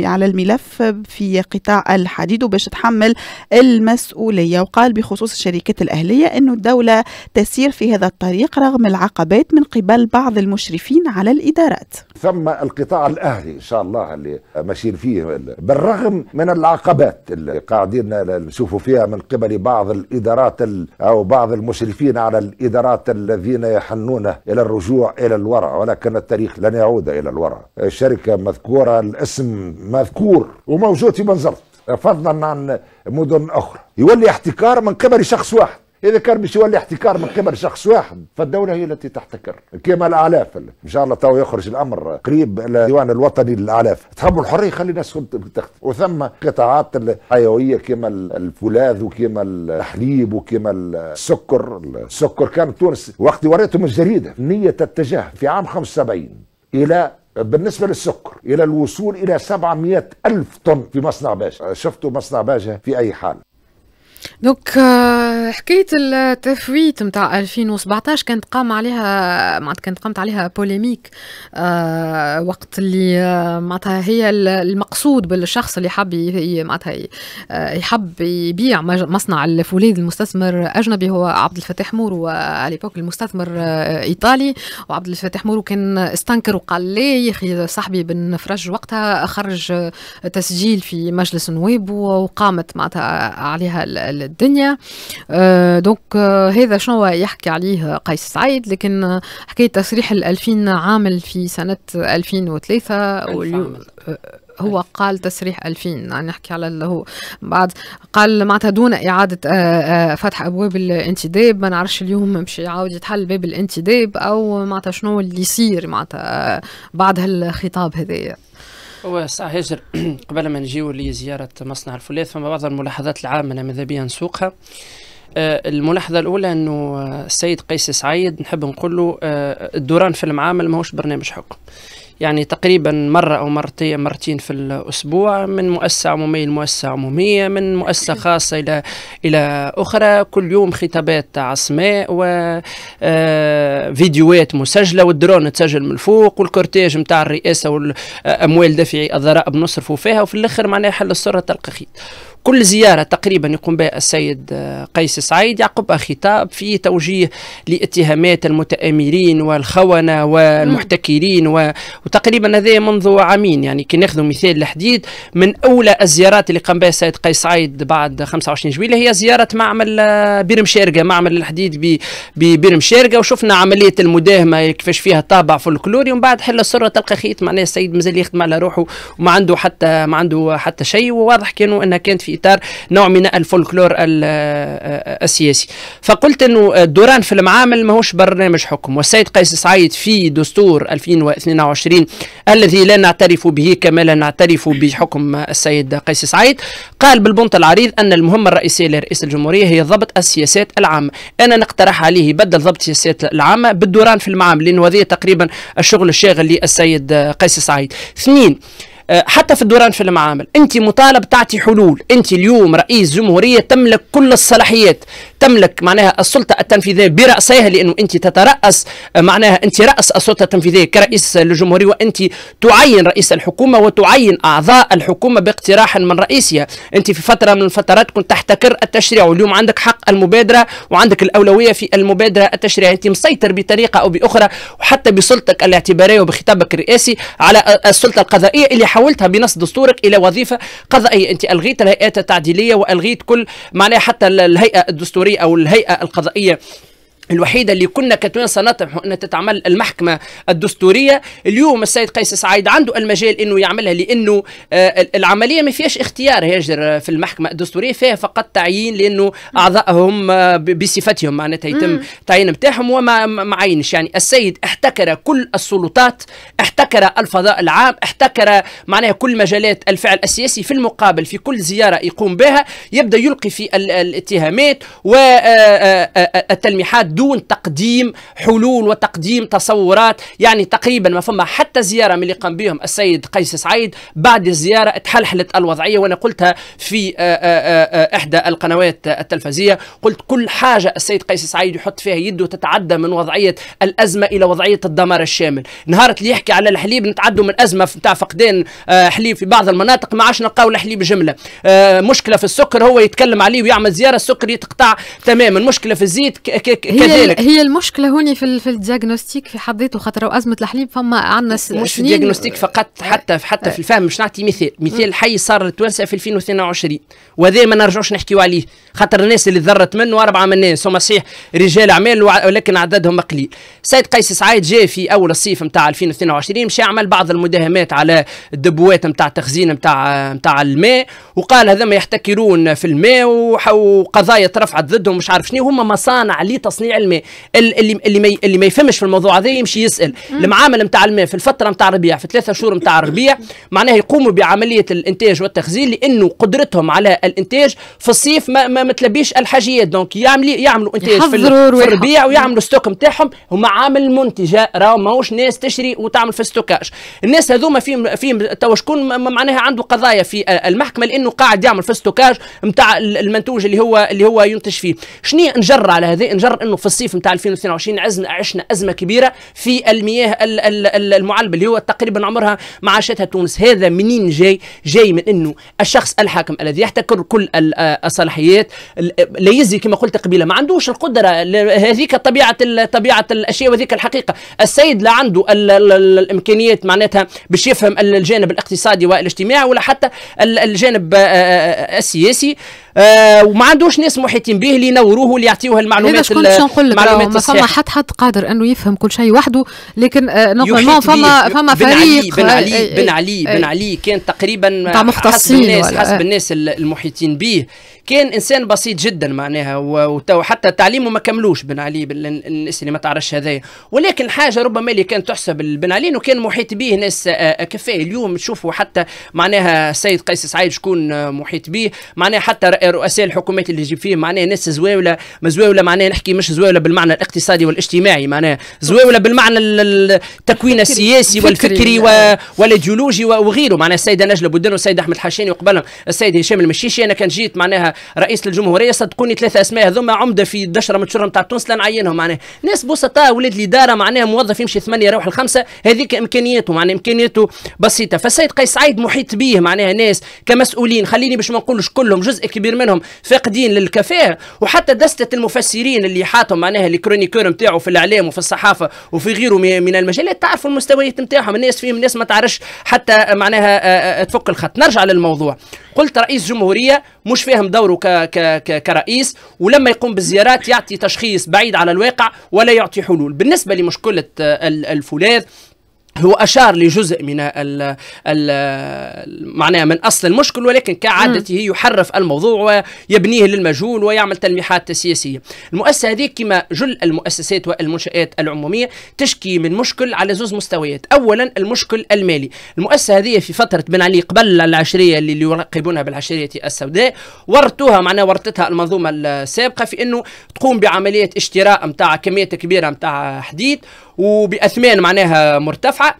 على الملف في قطاع الحديد وباش تحمل المسؤولية وقال بخصوص الشركات الأهلية الدولية أن الدولة تسير في هذا الطريق رغم العقبات من قبل بعض المشرفين على الإدارات ثم القطاع الأهلي إن شاء الله اللي ماشيين فيه بالرغم من العقبات اللي قاعدين نشوفوا فيها من قبل بعض الإدارات أو بعض المشرفين على الإدارات الذين يحنون إلى الرجوع إلى الوراء ولكن التاريخ لن يعود إلى الوراء الشركة مذكورة الاسم مذكور وموجود في منزلت فضلا عن مدن أخرى يولي احتكار من قبل شخص واحد اذا كان باش يولي احتكار من قبل شخص واحد فالدوله هي التي تحتكر كما الاعلاف ان شاء الله تو يخرج الامر قريب الى الديوان الوطني للاعلاف تحبوا الحريه خلي الناس تختفي وثم قطاعات الحيويه كما الفولاذ وكما الحليب وكما السكر السكر كان تونس وقت وريتهم الجريده نيه تتجه في عام 75 الى بالنسبه للسكر الى الوصول الى 700 الف طن في مصنع باجه شفتوا مصنع باجه في اي حال دونك آه، حكايه التفويت نتاع 2017 كانت قام عليها معناتها كانت قامت عليها بوليميك آه، وقت اللي آه، معناتها هي المقصود بالشخص اللي حب معناتها يحب يبيع مصنع الفولاذ المستثمر اجنبي هو عبد الفتاح مور بوك المستثمر ايطالي وعبد الفتاح مور كان استنكر وقال لي يا اخي صاحبي بن فرج وقتها خرج تسجيل في مجلس النواب وقامت معناتها عليها الدنيا دونك آه، آه، هذا شنو يحكي عليه قيس سعيد لكن آه، حكاية تصريح الألفين عامل في سنة 2003 واليوم هو قال تسريح 2000 يعني نحكي على اللي هو بعد قال معناتها دون اعاده فتح ابواب الانتداب ما نعرفش اليوم مش يعاود يتحل باب الانتداب او معناتها شنو اللي يصير معناتها بعد هالخطاب هذايا هو ساعة هاجر قبل ما نجيو لزيارة مصنع الفولاذ فما بعض الملاحظات العامة أنا ماذا بيا نسوقها آه، الملاحظة الأولى أنه السيد قيس سعيد نحب نقول له آه، الدوران في المعامل ماهوش برنامج حكم يعني تقريبا مرة أو مرتين مرتين في الأسبوع من مؤسسة عمومية لمؤسسة عمومية من مؤسسة خاصة إلى إلى أخرى كل يوم خطابات عصماء وفيديوهات آه، مسجلة والدرون تسجل من الفوق والكورتيج نتاع الرئاسة والأموال آه، دافعي الضرائب نصرفوا فيها وفي الآخر معناها حل السرة تلقى خيط كل زيارة تقريبا يقوم بها السيد آه، قيس سعيد يعقبها آه، خطاب في توجيه لاتهامات المتآمرين والخونة والمحتكرين و... وتقريبا هذا منذ عامين يعني كي ناخذ مثال الحديد من أولى الزيارات اللي قام بها السيد قيس سعيد بعد 25 جويلية هي زيارة معمل آه، بيرم شارقة معمل الحديد ببيرم شارقة وشفنا عملية المداهمة كيفاش فيها طابع فولكلوري ومن بعد حل السرة تلقى خيط معناها السيد مازال يخدم على روحه وما عنده حتى ما عنده حتى شيء وواضح كانوا انها كانت في في اطار نوع من الفولكلور آه، السياسي فقلت انه الدوران في المعامل ماهوش برنامج حكم والسيد قيس سعيد في دستور 2022 الذي لا نعترف به كما لا نعترف بحكم السيد قيس سعيد قال بالبنط العريض ان المهمه الرئيسيه لرئيس الجمهوريه هي ضبط السياسات العامه انا نقترح عليه بدل ضبط السياسات العامه بالدوران في المعامل لانه هذه تقريبا الشغل الشاغل للسيد قيس سعيد اثنين حتى في الدوران في المعامل انت مطالب تعطي حلول انت اليوم رئيس جمهوريه تملك كل الصلاحيات تملك معناها السلطه التنفيذيه براسها لانه انت تتراس آه، معناها انت راس السلطه التنفيذيه كرئيس للجمهوريه وانت تعين رئيس الحكومه وتعين اعضاء الحكومه باقتراح من رئيسها انت في فتره من الفترات كنت تحتكر التشريع واليوم عندك حق المبادره وعندك الاولويه في المبادره التشريعيه انت مسيطر بطريقه او باخرى وحتى بسلطتك الاعتباريه وبخطابك الرئاسي على آه، آه، السلطه القضائيه اللي حولتها بنص دستورك الى وظيفه قضائيه انت الغيت الهيئات التعديليه والغيت كل معناها حتى الهيئه الدستوريه الجمهوريه أو الهيئة القضائية الوحيدة اللي كنا كتوانسة سنطمح أن تتعمل المحكمة الدستورية اليوم السيد قيس سعيد عنده المجال أنه يعملها لأنه آه، العملية ما فيهاش اختيار هاجر في المحكمة الدستورية فيها فقط تعيين لأنه أعضائهم آه، بصفتهم معناتها يتم تعيين بتاعهم وما معينش يعني السيد احتكر كل السلطات احتكر الفضاء العام احتكر معناها كل مجالات الفعل السياسي في المقابل في كل زيارة يقوم بها يبدأ يلقي في الاتهامات والتلميحات آه، بدون تقديم حلول وتقديم تصورات يعني تقريبا ما فما حتى زياره من اللي قام بهم السيد قيس سعيد بعد الزياره تحلحلت الوضعيه وانا قلتها في آه، آه، آه، احدى القنوات التلفزيه قلت كل حاجه السيد قيس سعيد يحط فيها يده تتعدى من وضعيه الازمه الى وضعيه الدمار الشامل نهار اللي يحكي على الحليب نتعدوا من ازمه نتاع فقدان حليب في بعض المناطق ما عادش نلقاو الحليب جمله مشكله في السكر هو يتكلم عليه ويعمل زياره السكر يتقطع تماما مشكله في الزيت ك- ك- هي, هي المشكله هوني في في الدياغنوستيك في حد ذاته خاطر ازمه الحليب فما عندنا مش في الدياغنوستيك فقط حتى حتى في آه. الفهم مش نعطي مثال مثال حي صار لتوانسه في 2022 وهذا ما نرجعوش نحكيو عليه خاطر الناس اللي ذرت منه اربعه من الناس هما صحيح رجال اعمال ولكن عددهم قليل سيد قيس سعيد جاء في اول الصيف نتاع 2022 مشى عمل بعض المداهمات على الدبوات نتاع التخزين نتاع نتاع الماء وقال هذا ما يحتكرون في الماء وقضايا ترفعت ضدهم مش عارف شنو هما مصانع لتصنيع شيء علمي اللي اللي ما اللي ما يفهمش في الموضوع هذا يمشي يسال المعامل نتاع الماء في الفتره نتاع الربيع في ثلاثة شهور نتاع الربيع معناها يقوموا بعمليه الانتاج والتخزين لانه قدرتهم على الانتاج في الصيف ما, ما متلبيش الحاجيات دونك يعمل يعملوا انتاج في, في الربيع ويعملوا ستوك نتاعهم هما عامل منتجه راهو ماهوش ناس تشري وتعمل في ستوكاج الناس هذوما فيهم فيهم توا شكون معناها عنده قضايا في المحكمه لانه قاعد يعمل في ستوكاج نتاع المنتوج اللي هو اللي هو ينتج فيه شنو نجر على هذا نجر انه في الصيف نتاع 2022 عزنا عشنا ازمه كبيره في المياه المعلبه اللي هو تقريبا عمرها ما عاشتها تونس هذا منين جاي جاي من انه الشخص الحاكم الذي يحتكر كل آه، الصلاحيات لا يزي كما قلت قبيله ما عندوش القدره هذيك طبيعه طبيعه الاشياء وذيك الحقيقه السيد لا عنده الامكانيات معناتها باش يفهم الجانب الاقتصادي والاجتماعي ولا حتى الجانب آه، آه، السياسي آه، وما عندوش ناس محيطين به اللي ينوروه اللي يعطيوه المعلومات لذا شكون نقول لك فما حد حد قادر انه يفهم كل شيء وحده لكن آه فما فما فريق بن علي آه، آه، بن علي بن علي كان تقريبا حسب الناس حسب الناس المحيطين به كان انسان بسيط جدا معناها وحتى تعليمه ما كملوش بن علي الناس اللي ما تعرفش هذايا ولكن حاجه ربما اللي كانت تحسب لبن علي انه كان محيط به ناس كفايه اليوم تشوفوا حتى معناها السيد قيس سعيد شكون محيط به معناها حتى رؤساء الحكومات اللي يجيب فيه معناها ناس زواوله مزواوله معناها نحكي مش زواوله بالمعنى الاقتصادي والاجتماعي معناها زواوله بالمعنى التكوين السياسي والفكري والايديولوجي وغيره معناها السيده نجله بودن والسيد احمد حاشاني وقبلهم السيد هشام المشيشي انا كان جيت معناها رئيس للجمهوريه صدقوني ثلاثه اسماء هذوما عمده في الدشره متشره نتاع تونس لا نعينهم معناها ناس بسطاء ولاد الاداره معناها موظف يمشي ثمانيه يروح الخمسه هذيك امكانياته معناها امكانياته بسيطه فالسيد قيس سعيد محيط به معناها ناس كمسؤولين خليني باش ما نقولش كلهم جزء كبير كبير منهم فاقدين للكفاءه وحتى دسته المفسرين اللي حاطهم معناها الكرونيكور نتاعو في الاعلام وفي الصحافه وفي غيره من المجالات تعرفوا المستويات نتاعهم الناس فيهم الناس ما تعرفش حتى معناها آه، آه، آه، تفك الخط نرجع للموضوع قلت رئيس جمهوريه مش فاهم دوره ك ك ك كرئيس ولما يقوم بالزيارات يعطي تشخيص بعيد على الواقع ولا يعطي حلول بالنسبه لمشكله الفولاذ هو اشار لجزء من ال ال معناها من اصل المشكل ولكن كعادته يحرف الموضوع ويبنيه للمجهول ويعمل تلميحات سياسيه. المؤسسه هذه كما جل المؤسسات والمنشات العموميه تشكي من مشكل على زوز مستويات، اولا المشكل المالي، المؤسسه هذه في فتره بن علي قبل العشريه اللي يلقبونها بالعشريه السوداء ورتوها معناها ورتتها المنظومه السابقه في انه تقوم بعمليه اشتراء نتاع كميات كبيره نتاع حديد وباثمان معناها مرتفعه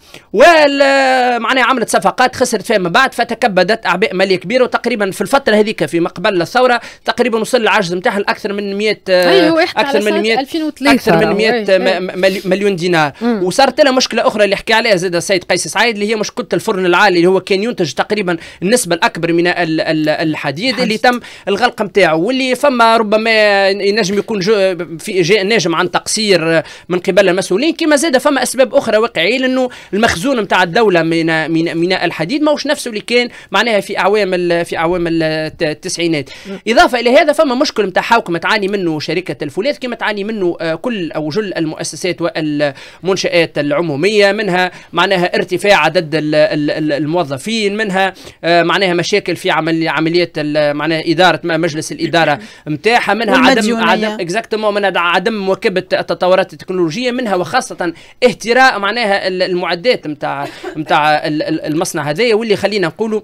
معناها عملت صفقات خسرت فيها من بعد فتكبدت اعباء ماليه كبيره وتقريبا في الفتره هذيك في قبل الثوره تقريبا وصل العجز نتاعها لاكثر من 100 أيوه اكثر من 100 اكثر من 100 مليون دينار وصارت لها مشكله اخرى اللي حكى عليها زاد السيد قيس سعيد اللي هي مشكله الفرن العالي اللي هو كان ينتج تقريبا النسبه الاكبر من ال ال الحديد اللي تم الغلق نتاعو واللي فما ربما ينجم يكون في جاء ناجم عن تقصير من قبل المسؤولين كما كما زاد فما اسباب اخرى واقعيه لانه المخزون نتاع الدوله من من ميناء الحديد ماهوش نفسه اللي كان معناها في اعوام في اعوام التسعينات اضافه الى هذا فما مشكل نتاع حوكمه تعاني منه شركه الفولاذ كما تعاني منه آه، كل او جل المؤسسات والمنشات العموميه منها معناها ارتفاع عدد الموظفين منها آه، معناها مشاكل في عمل عمليه معناها اداره مجلس الاداره نتاعها منها عدم عدم اكزاكتومون منها عدم مواكبه التطورات التكنولوجيه منها وخاصه خاصه اهتراء معناها المعدات نتاع نتاع المصنع هذايا واللي خلينا نقولوا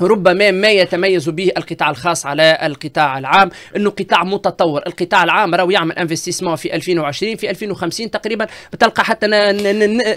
ربما ما يتميز به القطاع الخاص على القطاع العام انه قطاع متطور القطاع العام راهو يعمل انفستيسمون في 2020 في 2050 تقريبا تلقى حتى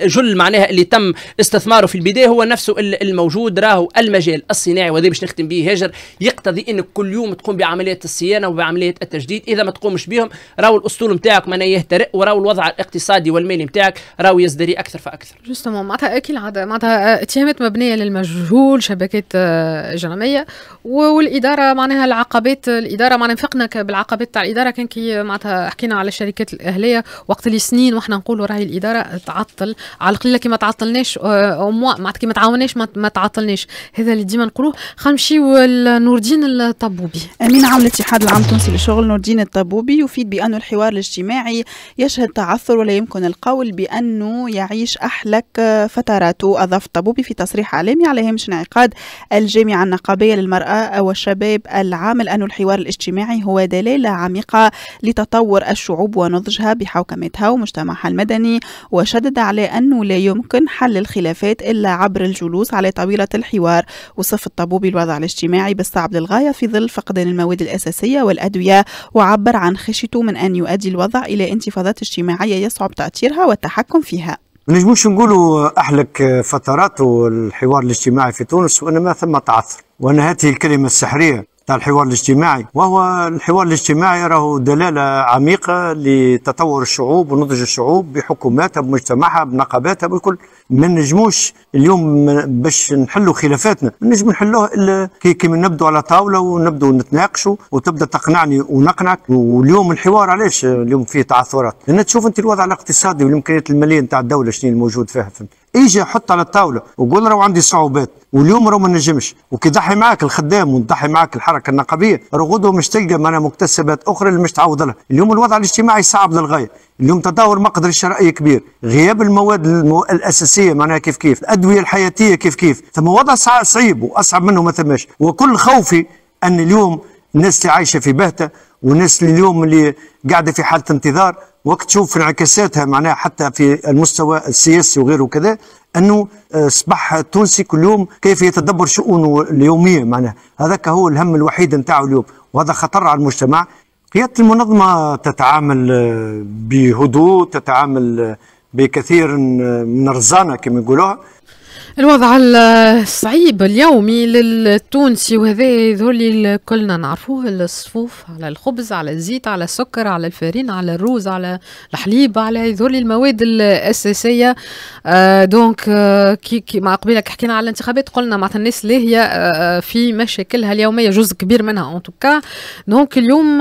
جل معناها اللي تم استثماره في البدايه هو نفسه الموجود راهو المجال الصناعي وهذا باش نختم به هاجر يقتضي انك كل يوم تقوم بعمليه الصيانه وبعمليه التجديد اذا ما تقومش بهم راهو الاسطول نتاعك معناها يهترئ وراهو الوضع الاقتصادي والمالي نتاعك راهو يزدري اكثر فاكثر. جوستومون معناتها اكيد معناتها اتهامات مبنيه للمجهول شبكات آه، الجراميه والاداره معناها العقبات الاداره معناها نفقنا بالعقبات تاع الاداره كان كي معناتها حكينا على الشركات الاهليه وقت اللي سنين واحنا نقولوا راهي الاداره تعطل على القليله كي ما تعطلناش او معناتها كي ما تعاوناش ما تعطلناش هذا اللي ديما نقولوه خلينا نمشيو لنور الدين الطبوبي امين عام الاتحاد العام التونسي للشغل نور الدين الطبوبي يفيد بانه الحوار الاجتماعي يشهد تعثر ولا يمكن القول بانه يعيش احلك فتراته اضاف الطبوبي في تصريح اعلامي على هامش انعقاد الج الجامعة النقابية للمرأة والشباب العامل أن الحوار الاجتماعي هو دلالة عميقة لتطور الشعوب ونضجها بحوكمتها ومجتمعها المدني وشدد على أنه لا يمكن حل الخلافات إلا عبر الجلوس على طاولة الحوار وصف الطبوبي الوضع الاجتماعي بالصعب للغاية في ظل فقدان المواد الأساسية والأدوية وعبر عن خشيته من أن يؤدي الوضع إلى انتفاضات اجتماعية يصعب تأثيرها والتحكم فيها ما نجموش نقولوا احلك فترات الحوار الاجتماعي في تونس وانما ثم تعثر وان هذه الكلمه السحريه تاع الحوار الاجتماعي وهو الحوار الاجتماعي راه دلاله عميقه لتطور الشعوب ونضج الشعوب بحكوماتها بمجتمعها بنقاباتها بالكل ما نجموش اليوم باش نحلوا خلافاتنا نجم نحلوها الا كيما نبدو على طاوله ونبدو نتناقشوا وتبدا تقنعني ونقنعك واليوم الحوار علاش اليوم فيه تعثرات لان تشوف انت الوضع الاقتصادي والامكانيات الماليه نتاع الدوله شنو الموجود فيها اجي حط على الطاوله وقول راهو عندي صعوبات واليوم راهو ما نجمش وكيضحي معاك الخدام وضحي معاك الحركه النقابيه راهو غدوه مش تلقى معنا مكتسبات اخرى اللي مش تعوض لها اليوم الوضع الاجتماعي صعب للغايه اليوم تدهور مقدر الشرائي كبير غياب المواد الاساسيه معناها كيف كيف الادويه الحياتيه كيف كيف ثم وضع صعيب واصعب منه ما ثماش وكل خوفي ان اليوم الناس اللي عايشه في بهته والناس اللي اليوم اللي قاعده في حاله انتظار وقت تشوف انعكاساتها معناها حتى في المستوى السياسي وغيره وكذا انه اصبح آه، التونسي كل يوم كيف يتدبر شؤونه اليوميه معناها هذاك هو الهم الوحيد نتاعو اليوم وهذا خطر على المجتمع قياده المنظمه تتعامل آه، بهدوء تتعامل آه، بكثير من الرزانه كما يقولوها الوضع الصعيب اليومي للتونسي وهذا يظهر لي كلنا نعرفوه الصفوف على الخبز على الزيت على السكر على الفارين على الروز على الحليب على يظهر لي المواد الاساسيه آه دونك آه كي, كي مع قبيلك حكينا على الانتخابات قلنا معناتها الناس اللي هي آه في مشاكلها اليوميه جزء كبير منها ان توكا دونك اليوم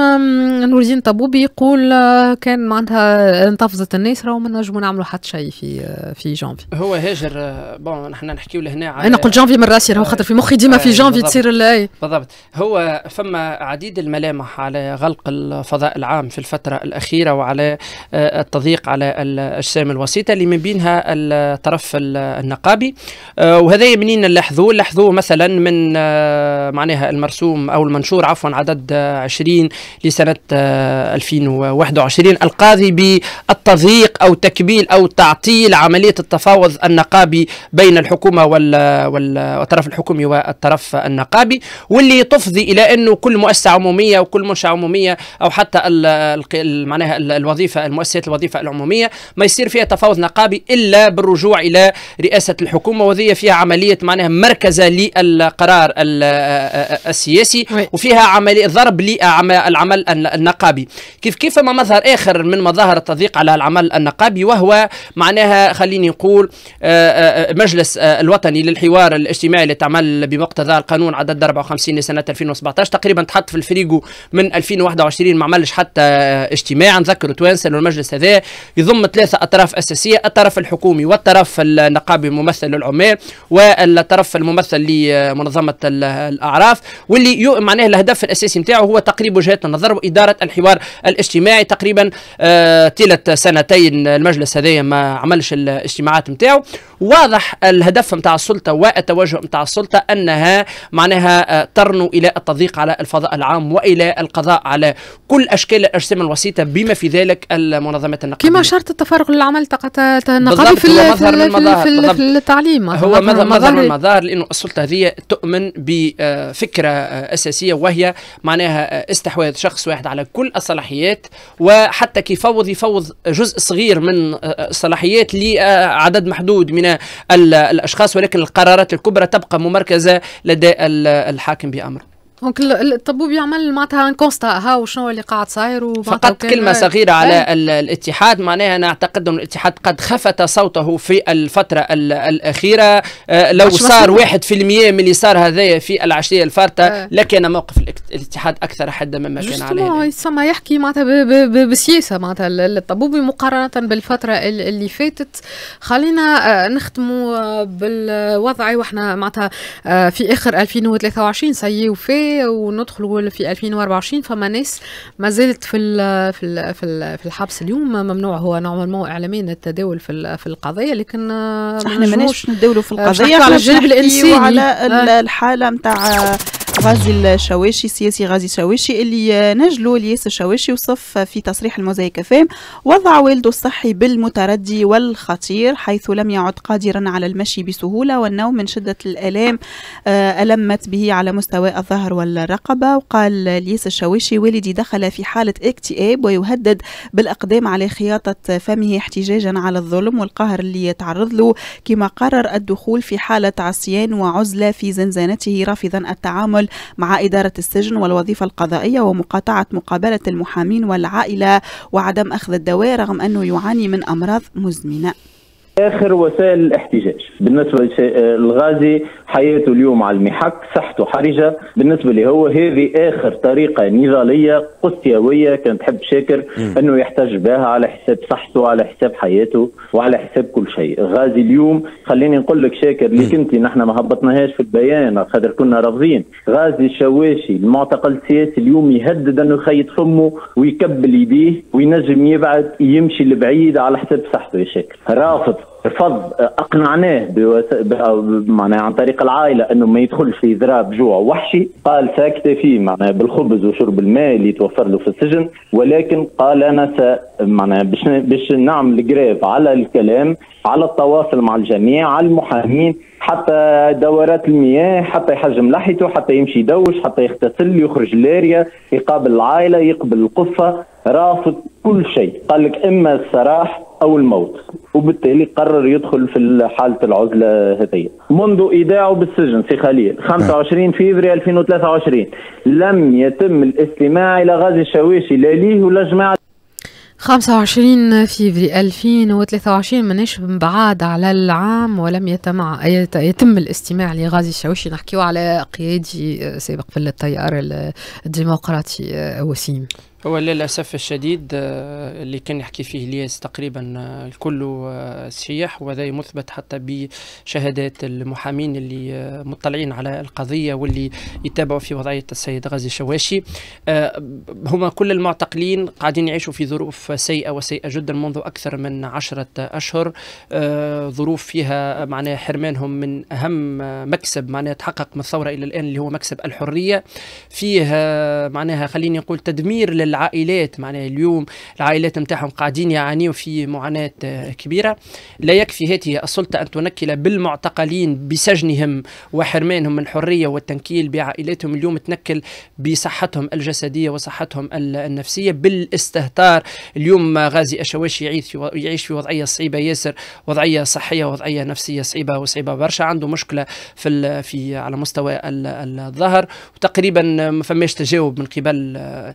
نور الدين طبوبي يقول آه، كان معناتها انتفضت الناس راهو ما نجموا نعملوا حتى شيء في آه، في جانفي هو هاجر آه، بون بون نحن نحكيو لهنا على انا قلت جانفي من راسي راهو خاطر في مخي ديما في جانفي تصير الاي بالضبط هو فما عديد الملامح على غلق الفضاء العام في الفتره الاخيره وعلى آه، التضييق على الاجسام الوسيطه اللي من بينها الطرف النقابي آه، وهذا منين نلاحظوه نلاحظوه مثلا من آه، معناها المرسوم او المنشور عفوا عدد 20 لسنه 2021 القاضي بالتضييق او تكبيل او تعطيل عمليه التفاوض النقابي بين بين الحكومه وال وال والطرف الحكومي والطرف النقابي واللي تفضي الى انه كل مؤسسه عموميه وكل منشاه عموميه او حتى معناها الوظيفه المؤسسات الوظيفه العموميه ما يصير فيها تفاوض نقابي الا بالرجوع الى رئاسه الحكومه وذي فيها عمليه معناها مركزه للقرار السياسي وفيها عمليه ضرب للعمل النقابي كيف كيف ما مظهر اخر من مظاهر التضييق على العمل النقابي وهو معناها خليني نقول مجلس المجلس آه، الوطني للحوار الاجتماعي اللي تعمل بمقتضى القانون عدد 54 لسنه 2017 تقريبا تحط في الفريقو من 2021 ما عملش حتى آه، اجتماع نذكر توانسه المجلس هذا يضم ثلاثه اطراف اساسيه الطرف الحكومي والطرف النقابي الممثل للعمال والطرف الممثل لمنظمه الاعراف واللي معناه الهدف الاساسي نتاعو هو تقريب وجهات النظر واداره الحوار الاجتماعي تقريبا طيله آه، سنتين المجلس هذايا ما عملش الاجتماعات نتاعو واضح الهدف نتاع السلطه والتوجه نتاع السلطه انها معناها آه، ترنو الى التضييق على الفضاء العام والى القضاء على كل اشكال الاجسام الوسيطه بما في ذلك المنظمات النقابيه كما شرط التفرغ للعمل النقابي في, في, في, في التعليم هو مظهر, مظهر من المظاهر لانه السلطه هذه تؤمن بفكره آه، اساسيه وهي معناها آه، استحواذ شخص واحد على كل الصلاحيات وحتى كيفوض يفوض جزء صغير من الصلاحيات لعدد محدود من الأشخاص ولكن القرارات الكبرى تبقى ممركزة لدى الحاكم بأمره دونك الطبيب يعمل معناتها كونستا ها وشنو اللي قاعد صاير فقط كلمه صغيره على إيه. الاتحاد معناها انا اعتقد ان الاتحاد قد خفت صوته في الفتره الاخيره آه، لو صار 1% من اللي صار هذايا في العشريه الفارطه إيه. لكن موقف الاتحاد اكثر حدا مما كان عليه يسمى إيه، يحكي معناتها بسياسه معناتها الطبيب مقارنه بالفتره اللي فاتت خلينا آه، نختموا آه، بالوضع واحنا معناتها في اخر 2023 سي وفي وندخلوا في 2024 فما ناس ما زالت في الـ في الـ في, الـ في الحبس اليوم ممنوع هو نورمالمون اعلاميا التداول في في القضيه لكن احنا ماناش نتداولوا في القضيه على الجانب آه. الانساني وعلى الحاله نتاع غازي الشواشي السياسي غازي الشواشي اللي نجلو الياس الشواشي وصف في تصريح الموزايك فام وضع والده الصحي بالمتردي والخطير حيث لم يعد قادرا على المشي بسهوله والنوم من شده الالام آه، المت به على مستوى الظهر والرقبه وقال الياس الشواشي والدي دخل في حاله اكتئاب ويهدد بالاقدام على خياطه فمه احتجاجا على الظلم والقهر اللي يتعرض له كما قرر الدخول في حاله عصيان وعزله في زنزانته رافضا التعامل مع إدارة السجن والوظيفة القضائية ومقاطعة مقابلة المحامين والعائلة وعدم أخذ الدواء رغم أنه يعاني من أمراض مزمنة اخر وسائل الاحتجاج بالنسبه للغازي آه، حياته اليوم على المحك صحته حرجه بالنسبه لي هو هذه اخر طريقه نضاليه قسيويه كان تحب شاكر انه يحتج بها على حساب صحته على حساب حياته وعلى حساب كل شيء غازي اليوم خليني نقول لك شاكر اللي كنت نحن ما هبطناهاش في البيان خاطر كنا رافضين غازي الشواشي المعتقل السياسي اليوم يهدد انه يخيط فمه ويكبل يديه وينجم يبعد يمشي لبعيد على حساب صحته يا شاكر رافض رفض اقنعناه معناها عن طريق العائله انه ما يدخلش في ذراب جوع وحشي قال ساكتفي معناها بالخبز وشرب الماء اللي توفر له في السجن ولكن قال انا س معناها باش باش نعمل جريف على الكلام على التواصل مع الجميع على المحامين حتى دورات المياه حتى يحجم لحيته حتى يمشي يدوش حتى يغتسل يخرج لاريا يقابل العائله يقبل القفه رافض كل شيء قال لك اما السراح او الموت وبالتالي قرر يدخل في حاله العزله هذه منذ ايداعه بالسجن سي خليل 25 فيفري 2023 لم يتم الاستماع الى غازي الشويشي لا ليه ولا جماعه 25 فيفري 2023 من بعاد على العام ولم يتمع يتم الاستماع لغازي الشاوشي نحكيو على قيادي آه، سابق في التيار الديمقراطي آه، وسيم هو للأسف الشديد آه، اللي كان يحكي فيه الياس تقريبا آه، الكل صحيح آه، وهذا مثبت حتى بشهادات المحامين اللي مطلعين على القضية واللي يتابعوا في وضعية السيد غازي شواشي هما كل المعتقلين قاعدين يعيشوا في ظروف سيئة وسيئة جدا منذ أكثر من عشرة أشهر ظروف فيها معناها حرمانهم من أهم مكسب معناها تحقق من الثورة إلى الآن اللي هو مكسب الحرية فيه معناها خليني نقول تدمير لل العائلات معناها اليوم العائلات نتاعهم قاعدين يعانيوا في معاناه آه، كبيره لا يكفي هذه السلطه ان تنكل بالمعتقلين بسجنهم وحرمانهم من الحريه والتنكيل بعائلاتهم اليوم تنكل بصحتهم الجسديه وصحتهم النفسيه بالاستهتار اليوم غازي الشواشي يعيش في يعيش في وضعيه صعيبه ياسر وضعيه صحيه وضعيه نفسيه صعيبه وصعيبه برشا عنده مشكله في في على مستوى الظهر وتقريبا ما فماش تجاوب من قبل آه،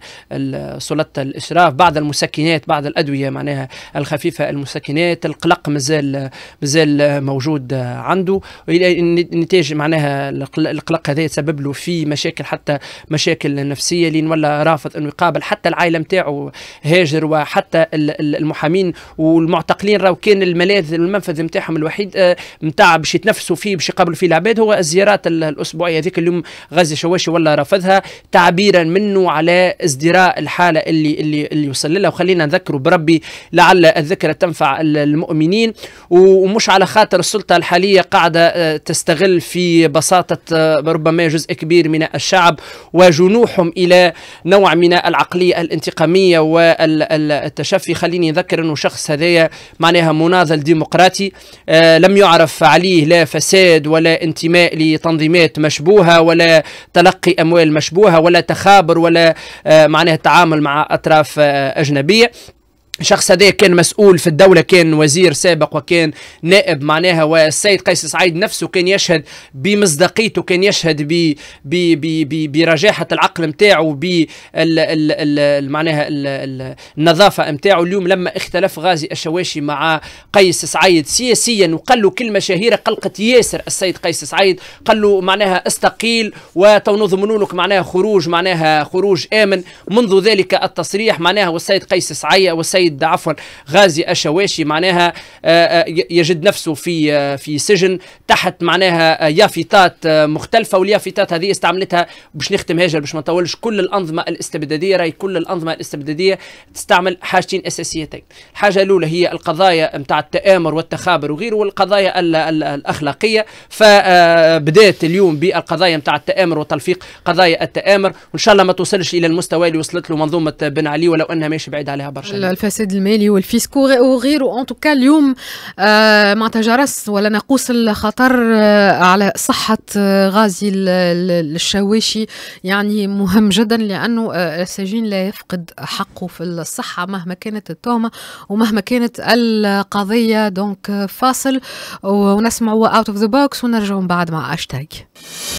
سلطه الاشراف بعض المسكنات بعض الادويه معناها الخفيفه المسكنات القلق مازال مازال موجود عنده النتاج معناها القلق هذا يسبب له في مشاكل حتى مشاكل نفسيه لين ولا رافض انه يقابل حتى العائله نتاعو هاجر وحتى المحامين والمعتقلين راهو كان الملاذ المنفذ نتاعهم الوحيد نتاع آه، باش يتنفسوا فيه باش يقابلوا فيه العباد هو الزيارات الاسبوعيه هذيك اليوم غزي شواشي ولا رفضها تعبيرا منه على ازدراء الحالة اللي اللي اللي وصل لها وخلينا نذكره بربي لعل الذكرى تنفع المؤمنين ومش على خاطر السلطة الحالية قاعدة آه، تستغل في بساطة آه، ربما جزء كبير من الشعب وجنوحهم إلى نوع من العقلية الانتقامية والتشفي خليني نذكر أنه شخص هذايا معناها مناضل ديمقراطي آه، لم يعرف عليه لا فساد ولا انتماء لتنظيمات مشبوهة ولا تلقي أموال مشبوهة ولا تخابر ولا معناها تعامل التعامل مع أطراف آه، أجنبية الشخص هذا كان مسؤول في الدولة كان وزير سابق وكان نائب معناها والسيد قيس سعيد نفسه كان يشهد بمصداقيته كان يشهد ب ب ب برجاحة العقل نتاعو ب معناها ال ال النظافة نتاعو اليوم لما اختلف غازي الشواشي مع قيس سعيد سياسيا وقال له كلمة شهيرة قلقت ياسر السيد قيس سعيد قال له معناها استقيل وتو نضمنوا لك معناها خروج معناها خروج آمن منذ ذلك التصريح معناها والسيد قيس سعيد والسيد السيد عفوا غازي الشواشي معناها آه، آه، يجد نفسه في آه، في سجن تحت معناها يافطات مختلفه واليافطات هذه استعملتها باش نختم هاجر باش ما نطولش كل الانظمه الاستبداديه راهي كل الانظمه الاستبداديه تستعمل حاجتين اساسيتين الحاجه الاولى هي القضايا نتاع التآمر والتخابر وغيره والقضايا الاخلاقيه فبدات اليوم بالقضايا نتاع التآمر وتلفيق قضايا التآمر وان شاء الله ما توصلش الى المستوى اللي وصلت له منظومه بن علي ولو انها ماشي بعيد عليها برشا الفساد المالي والفيسكو وغيره ان توكا اليوم آه، معناتها جرس ولا ناقوس الخطر آه، على صحه آه، غازي الشواشي يعني مهم جدا لانه السجين لا يفقد حقه في الصحه مهما كانت التهمه ومهما كانت القضيه دونك فاصل ونسمعوا اوت اوف ذا بوكس ونرجعوا بعد مع هاشتاج